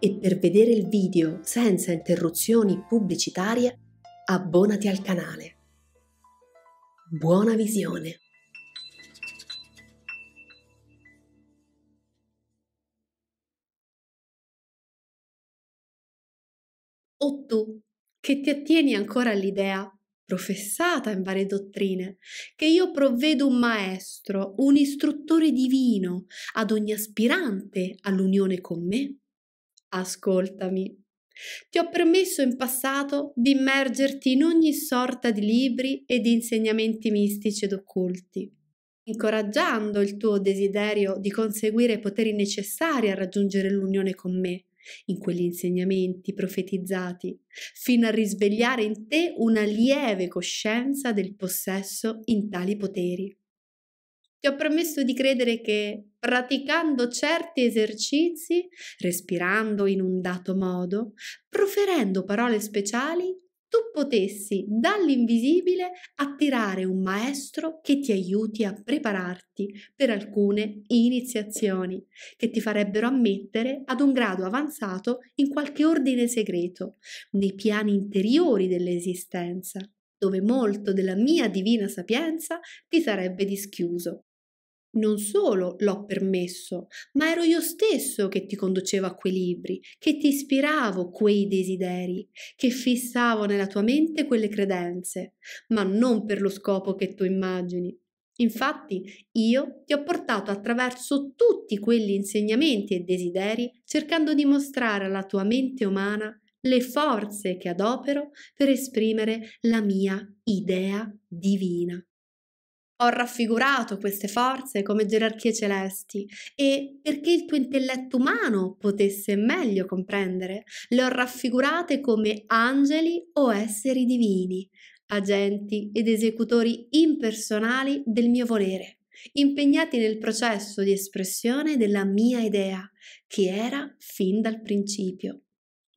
e per vedere il video senza interruzioni pubblicitarie abbonati al canale. Buona visione! O tu, che ti attieni ancora all'idea, professata in varie dottrine, che io provvedo un maestro, un istruttore divino ad ogni aspirante all'unione con me? Ascoltami. Ti ho permesso in passato di immergerti in ogni sorta di libri e di insegnamenti mistici ed occulti, incoraggiando il tuo desiderio di conseguire i poteri necessari a raggiungere l'unione con me, in quegli insegnamenti profetizzati, fino a risvegliare in te una lieve coscienza del possesso in tali poteri ti ho promesso di credere che praticando certi esercizi, respirando in un dato modo, proferendo parole speciali, tu potessi dall'invisibile attirare un maestro che ti aiuti a prepararti per alcune iniziazioni che ti farebbero ammettere ad un grado avanzato in qualche ordine segreto, nei piani interiori dell'esistenza dove molto della mia divina sapienza ti sarebbe dischiuso. Non solo l'ho permesso, ma ero io stesso che ti conducevo a quei libri, che ti ispiravo quei desideri, che fissavo nella tua mente quelle credenze, ma non per lo scopo che tu immagini. Infatti, io ti ho portato attraverso tutti quegli insegnamenti e desideri cercando di mostrare alla tua mente umana le forze che adopero per esprimere la mia idea divina. Ho raffigurato queste forze come gerarchie celesti e perché il tuo intelletto umano potesse meglio comprendere, le ho raffigurate come angeli o esseri divini, agenti ed esecutori impersonali del mio volere, impegnati nel processo di espressione della mia idea, che era fin dal principio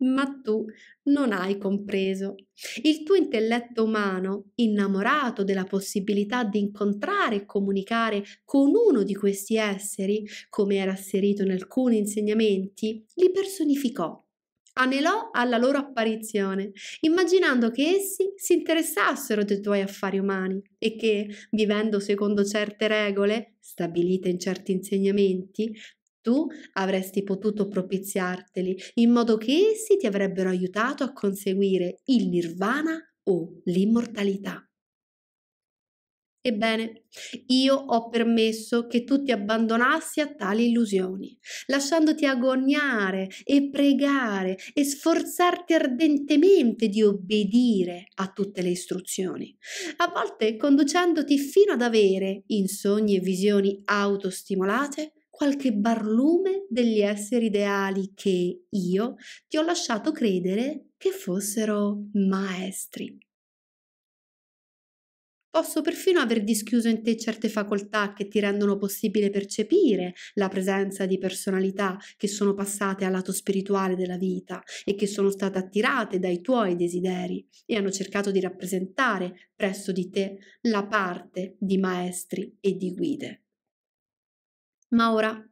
ma tu non hai compreso. Il tuo intelletto umano, innamorato della possibilità di incontrare e comunicare con uno di questi esseri, come era asserito in alcuni insegnamenti, li personificò. Anelò alla loro apparizione, immaginando che essi si interessassero dei tuoi affari umani e che, vivendo secondo certe regole, stabilite in certi insegnamenti, tu avresti potuto propiziarteli in modo che essi ti avrebbero aiutato a conseguire il nirvana o l'immortalità. Ebbene, io ho permesso che tu ti abbandonassi a tali illusioni, lasciandoti agognare e pregare e sforzarti ardentemente di obbedire a tutte le istruzioni, a volte conducendoti fino ad avere, in sogni e visioni autostimolate, qualche barlume degli esseri ideali che io ti ho lasciato credere che fossero maestri. Posso perfino aver dischiuso in te certe facoltà che ti rendono possibile percepire la presenza di personalità che sono passate al lato spirituale della vita e che sono state attirate dai tuoi desideri e hanno cercato di rappresentare presso di te la parte di maestri e di guide. Ma ora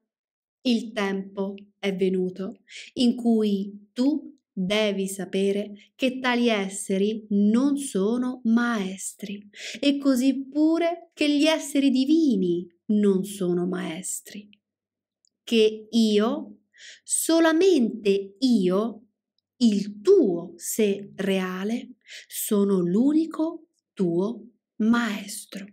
il tempo è venuto in cui tu devi sapere che tali esseri non sono maestri e così pure che gli esseri divini non sono maestri. Che io, solamente io, il tuo sé reale, sono l'unico tuo maestro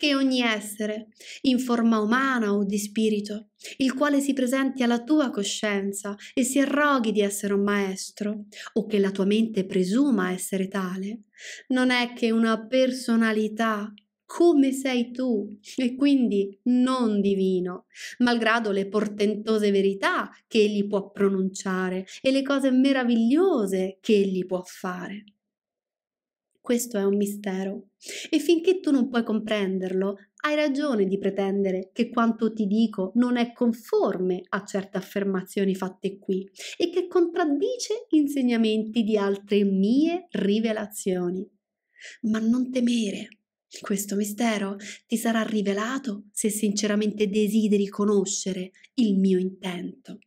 che ogni essere, in forma umana o di spirito, il quale si presenti alla tua coscienza e si arroghi di essere un maestro, o che la tua mente presuma essere tale, non è che una personalità come sei tu e quindi non divino, malgrado le portentose verità che egli può pronunciare e le cose meravigliose che egli può fare. Questo è un mistero. E finché tu non puoi comprenderlo, hai ragione di pretendere che quanto ti dico non è conforme a certe affermazioni fatte qui e che contraddice insegnamenti di altre mie rivelazioni. Ma non temere. Questo mistero ti sarà rivelato se sinceramente desideri conoscere il mio intento.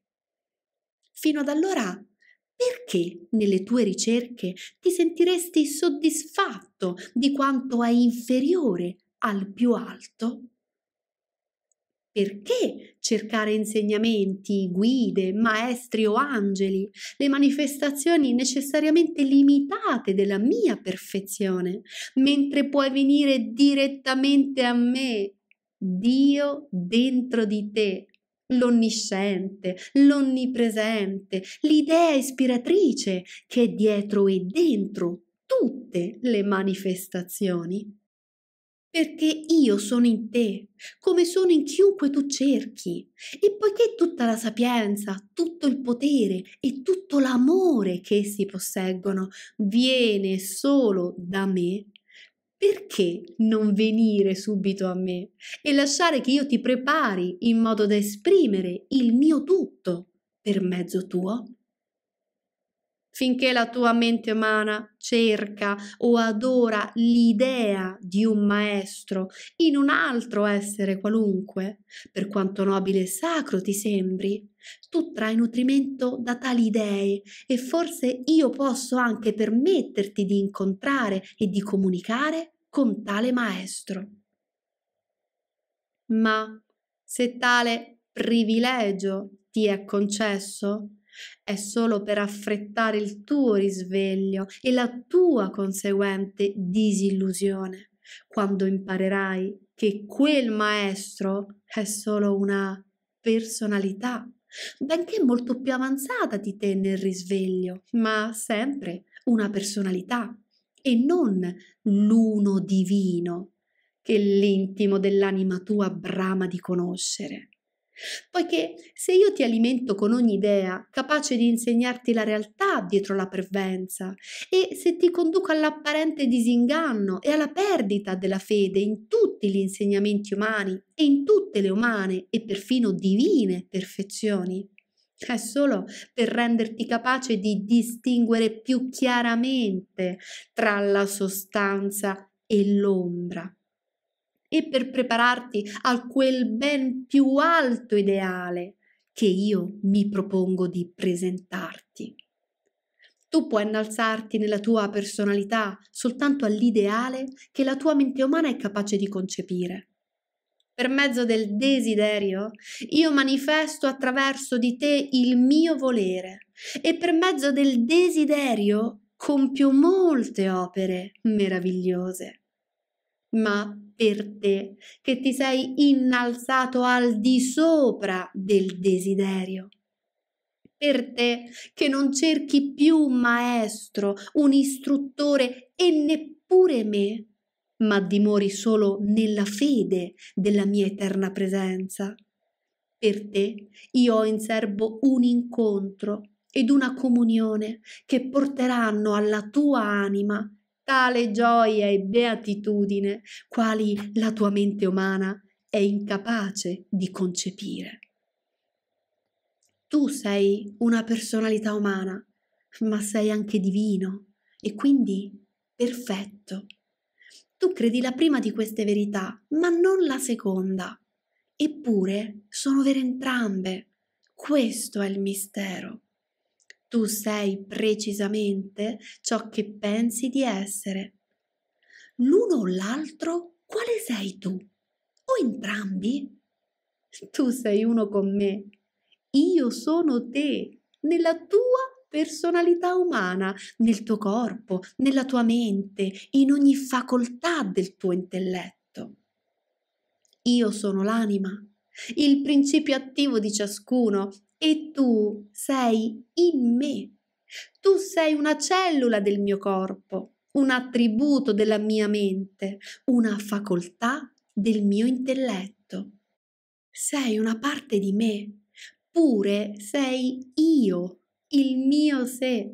Fino ad allora perché nelle tue ricerche ti sentiresti soddisfatto di quanto è inferiore al più alto? Perché cercare insegnamenti, guide, maestri o angeli, le manifestazioni necessariamente limitate della mia perfezione, mentre puoi venire direttamente a me, Dio dentro di te, l'onnisciente, l'onnipresente, l'idea ispiratrice che è dietro e dentro tutte le manifestazioni. Perché io sono in te, come sono in chiunque tu cerchi, e poiché tutta la sapienza, tutto il potere e tutto l'amore che essi posseggono viene solo da me, perché non venire subito a me e lasciare che io ti prepari in modo da esprimere il mio tutto per mezzo tuo finché la tua mente umana cerca o adora l'idea di un maestro in un altro essere qualunque, per quanto nobile e sacro ti sembri, tu trai nutrimento da tali idee e forse io posso anche permetterti di incontrare e di comunicare con tale maestro. Ma se tale privilegio ti è concesso, è solo per affrettare il tuo risveglio e la tua conseguente disillusione, quando imparerai che quel maestro è solo una personalità, benché molto più avanzata di te nel risveglio, ma sempre una personalità e non l'uno divino che l'intimo dell'anima tua brama di conoscere. Poiché se io ti alimento con ogni idea capace di insegnarti la realtà dietro la pervenza e se ti conduco all'apparente disinganno e alla perdita della fede in tutti gli insegnamenti umani e in tutte le umane e perfino divine perfezioni, è solo per renderti capace di distinguere più chiaramente tra la sostanza e l'ombra e per prepararti a quel ben più alto ideale che io mi propongo di presentarti. Tu puoi innalzarti nella tua personalità soltanto all'ideale che la tua mente umana è capace di concepire. Per mezzo del desiderio io manifesto attraverso di te il mio volere e per mezzo del desiderio compio molte opere meravigliose ma per te, che ti sei innalzato al di sopra del desiderio. Per te che non cerchi più un maestro, un istruttore e neppure me, ma dimori solo nella fede della mia eterna presenza. Per te io ho in serbo un incontro ed una comunione che porteranno alla tua anima tale gioia e beatitudine quali la tua mente umana è incapace di concepire. Tu sei una personalità umana, ma sei anche divino e quindi perfetto. Tu credi la prima di queste verità, ma non la seconda. Eppure sono vere entrambe. Questo è il mistero tu sei precisamente ciò che pensi di essere. L'uno o l'altro, quale sei tu? O entrambi? Tu sei uno con me. Io sono te, nella tua personalità umana, nel tuo corpo, nella tua mente, in ogni facoltà del tuo intelletto. Io sono l'anima, il principio attivo di ciascuno e tu sei in me. Tu sei una cellula del mio corpo, un attributo della mia mente, una facoltà del mio intelletto. Sei una parte di me, pure sei io, il mio sé.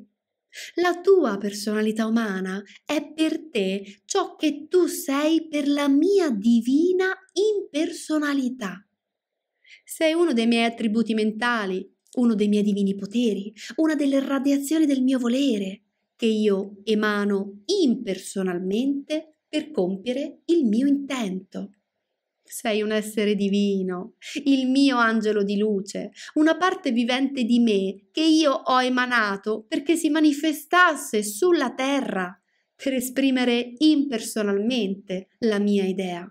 La tua personalità umana è per te ciò che tu sei per la mia divina impersonalità. Sei uno dei miei attributi mentali, uno dei miei divini poteri, una delle radiazioni del mio volere, che io emano impersonalmente per compiere il mio intento. Sei un essere divino, il mio angelo di luce, una parte vivente di me che io ho emanato perché si manifestasse sulla terra per esprimere impersonalmente la mia idea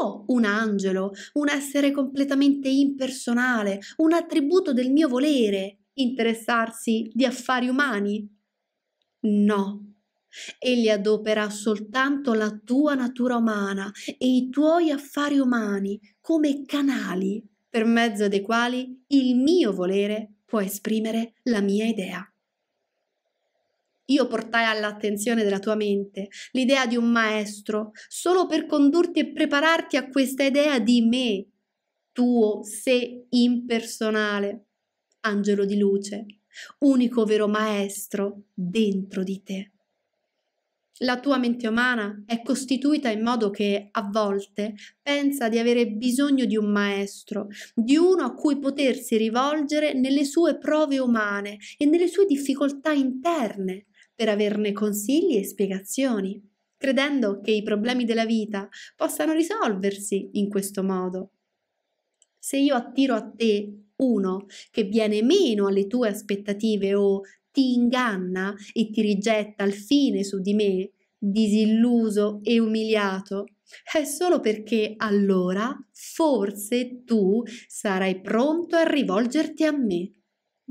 può un angelo, un essere completamente impersonale, un attributo del mio volere, interessarsi di affari umani? No. Egli adopera soltanto la tua natura umana e i tuoi affari umani come canali per mezzo dei quali il mio volere può esprimere la mia idea. Io portai all'attenzione della tua mente l'idea di un maestro solo per condurti e prepararti a questa idea di me, tuo sé impersonale, angelo di luce, unico vero maestro dentro di te. La tua mente umana è costituita in modo che a volte pensa di avere bisogno di un maestro, di uno a cui potersi rivolgere nelle sue prove umane e nelle sue difficoltà interne per averne consigli e spiegazioni, credendo che i problemi della vita possano risolversi in questo modo. Se io attiro a te uno che viene meno alle tue aspettative o ti inganna e ti rigetta al fine su di me, disilluso e umiliato, è solo perché allora forse tu sarai pronto a rivolgerti a me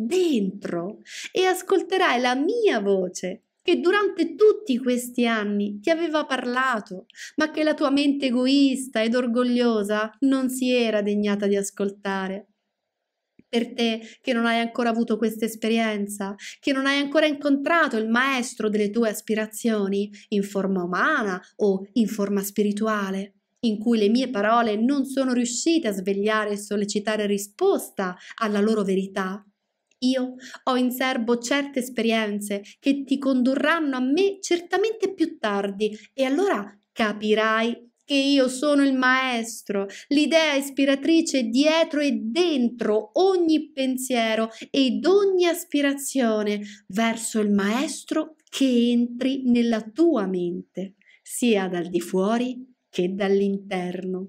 dentro e ascolterai la mia voce che durante tutti questi anni ti aveva parlato, ma che la tua mente egoista ed orgogliosa non si era degnata di ascoltare. Per te che non hai ancora avuto questa esperienza, che non hai ancora incontrato il maestro delle tue aspirazioni, in forma umana o in forma spirituale, in cui le mie parole non sono riuscite a svegliare e sollecitare risposta alla loro verità, io ho in serbo certe esperienze che ti condurranno a me certamente più tardi e allora capirai che io sono il maestro, l'idea ispiratrice dietro e dentro ogni pensiero ed ogni aspirazione verso il maestro che entri nella tua mente, sia dal di fuori che dall'interno.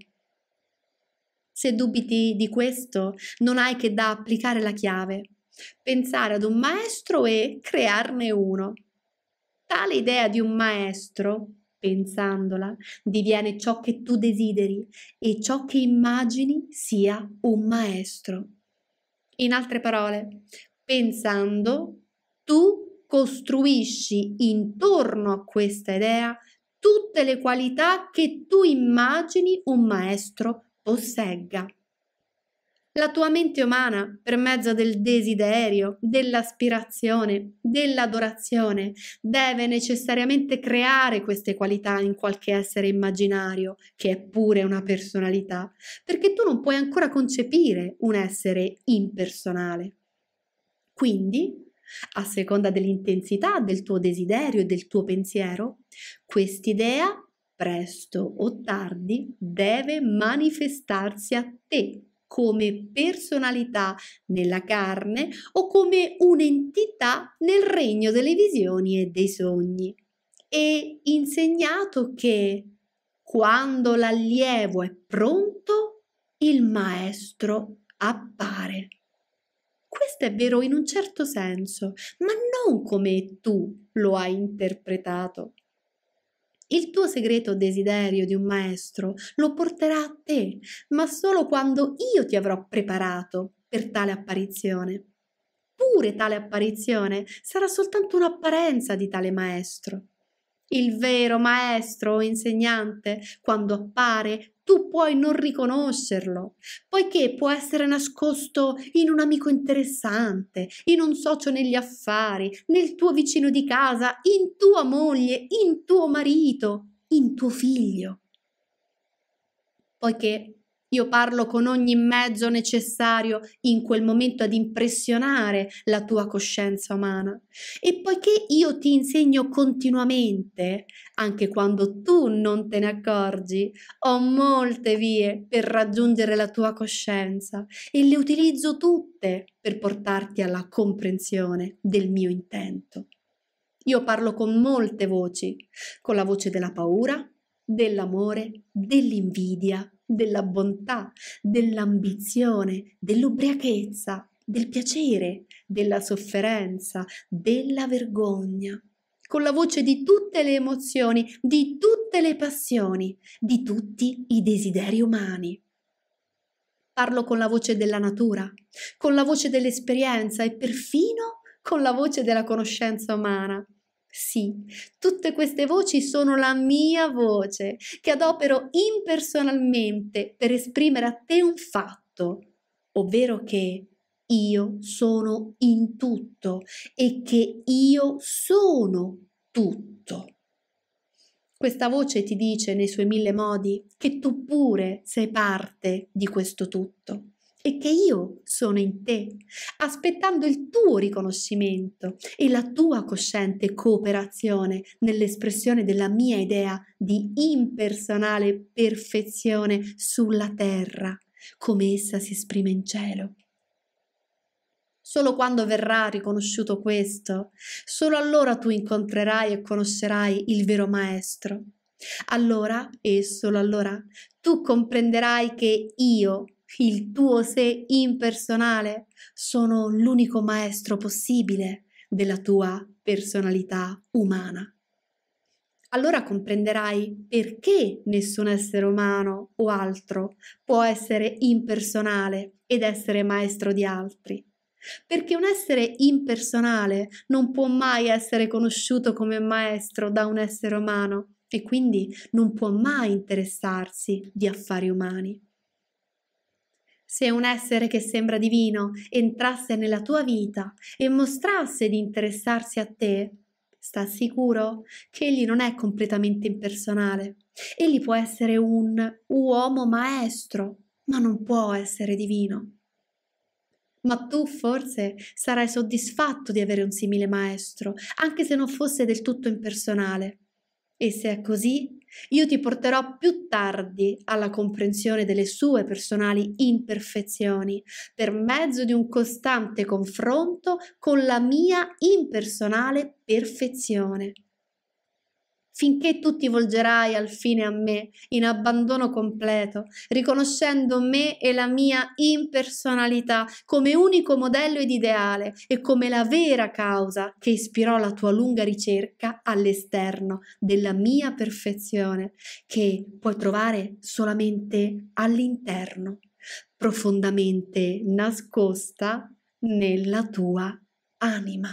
Se dubiti di questo, non hai che da applicare la chiave pensare ad un maestro e crearne uno. Tale idea di un maestro, pensandola, diviene ciò che tu desideri e ciò che immagini sia un maestro. In altre parole, pensando, tu costruisci intorno a questa idea tutte le qualità che tu immagini un maestro possegga la tua mente umana per mezzo del desiderio, dell'aspirazione, dell'adorazione deve necessariamente creare queste qualità in qualche essere immaginario, che è pure una personalità, perché tu non puoi ancora concepire un essere impersonale. Quindi, a seconda dell'intensità del tuo desiderio e del tuo pensiero, quest'idea, presto o tardi, deve manifestarsi a te come personalità nella carne o come un'entità nel regno delle visioni e dei sogni. E insegnato che quando l'allievo è pronto, il maestro appare. Questo è vero in un certo senso, ma non come tu lo hai interpretato. Il tuo segreto desiderio di un maestro lo porterà a te, ma solo quando io ti avrò preparato per tale apparizione. Pure tale apparizione sarà soltanto un'apparenza di tale maestro il vero maestro o insegnante, quando appare, tu puoi non riconoscerlo, poiché può essere nascosto in un amico interessante, in un socio negli affari, nel tuo vicino di casa, in tua moglie, in tuo marito, in tuo figlio. Poiché io parlo con ogni mezzo necessario in quel momento ad impressionare la tua coscienza umana. E poiché io ti insegno continuamente, anche quando tu non te ne accorgi, ho molte vie per raggiungere la tua coscienza e le utilizzo tutte per portarti alla comprensione del mio intento. Io parlo con molte voci, con la voce della paura, dell'amore, dell'invidia, della bontà, dell'ambizione, dell'ubriachezza, del piacere, della sofferenza, della vergogna, con la voce di tutte le emozioni, di tutte le passioni, di tutti i desideri umani. Parlo con la voce della natura, con la voce dell'esperienza e perfino con la voce della conoscenza umana, sì, tutte queste voci sono la mia voce che adopero impersonalmente per esprimere a te un fatto, ovvero che io sono in tutto e che io sono tutto. Questa voce ti dice nei suoi mille modi che tu pure sei parte di questo tutto e che io sono in te, aspettando il tuo riconoscimento e la tua cosciente cooperazione nell'espressione della mia idea di impersonale perfezione sulla terra, come essa si esprime in cielo. Solo quando verrà riconosciuto questo, solo allora tu incontrerai e conoscerai il vero Maestro. Allora, e solo allora, tu comprenderai che io il tuo sé impersonale sono l'unico maestro possibile della tua personalità umana. Allora comprenderai perché nessun essere umano o altro può essere impersonale ed essere maestro di altri. Perché un essere impersonale non può mai essere conosciuto come maestro da un essere umano e quindi non può mai interessarsi di affari umani. Se un essere che sembra divino entrasse nella tua vita e mostrasse di interessarsi a te, sta sicuro che egli non è completamente impersonale. Egli può essere un uomo maestro, ma non può essere divino. Ma tu forse sarai soddisfatto di avere un simile maestro, anche se non fosse del tutto impersonale. E se è così, io ti porterò più tardi alla comprensione delle sue personali imperfezioni, per mezzo di un costante confronto con la mia impersonale perfezione finché tu ti volgerai al fine a me, in abbandono completo, riconoscendo me e la mia impersonalità come unico modello ed ideale e come la vera causa che ispirò la tua lunga ricerca all'esterno della mia perfezione, che puoi trovare solamente all'interno, profondamente nascosta nella tua anima.